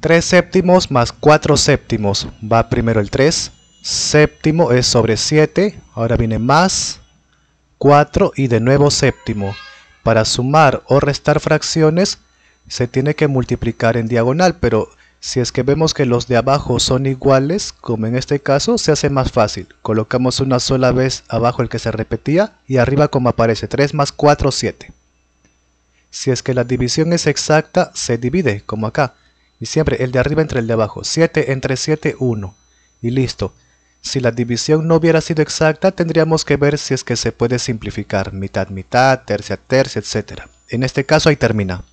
3 séptimos más 4 séptimos. Va primero el 3. Séptimo es sobre 7. Ahora viene más 4 y de nuevo séptimo. Para sumar o restar fracciones se tiene que multiplicar en diagonal, pero si es que vemos que los de abajo son iguales, como en este caso, se hace más fácil. Colocamos una sola vez abajo el que se repetía y arriba como aparece 3 más 4, 7. Si es que la división es exacta, se divide, como acá. Y siempre el de arriba entre el de abajo. 7 entre 7, 1. Y listo. Si la división no hubiera sido exacta, tendríamos que ver si es que se puede simplificar. Mitad, mitad, tercia, tercia, etc. En este caso ahí termina.